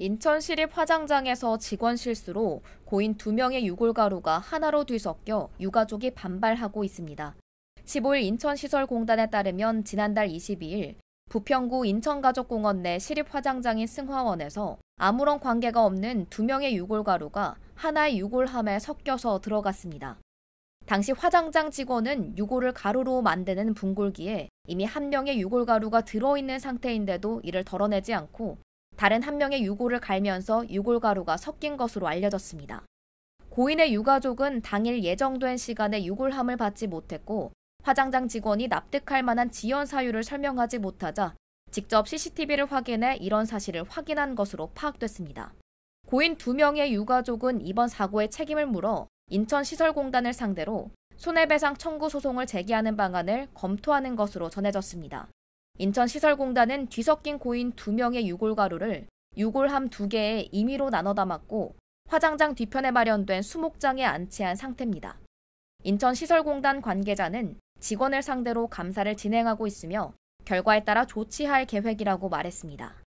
인천시립 화장장에서 직원 실수로 고인 2명의 유골가루가 하나로 뒤섞여 유가족이 반발하고 있습니다. 15일 인천시설공단에 따르면 지난달 22일 부평구 인천가족공원 내 시립화장장인 승화원에서 아무런 관계가 없는 2명의 유골가루가 하나의 유골함에 섞여서 들어갔습니다. 당시 화장장 직원은 유골을 가루로 만드는 붕골기에 이미 한 명의 유골가루가 들어있는 상태인데도 이를 덜어내지 않고 다른 한 명의 유골을 갈면서 유골가루가 섞인 것으로 알려졌습니다. 고인의 유가족은 당일 예정된 시간에 유골함을 받지 못했고 화장장 직원이 납득할 만한 지연 사유를 설명하지 못하자 직접 CCTV를 확인해 이런 사실을 확인한 것으로 파악됐습니다. 고인 두 명의 유가족은 이번 사고의 책임을 물어 인천시설공단을 상대로 손해배상 청구 소송을 제기하는 방안을 검토하는 것으로 전해졌습니다. 인천시설공단은 뒤섞인 고인 2명의 유골가루를 유골함 2개에 임의로 나눠 담았고 화장장 뒤편에 마련된 수목장에 안치한 상태입니다. 인천시설공단 관계자는 직원을 상대로 감사를 진행하고 있으며 결과에 따라 조치할 계획이라고 말했습니다.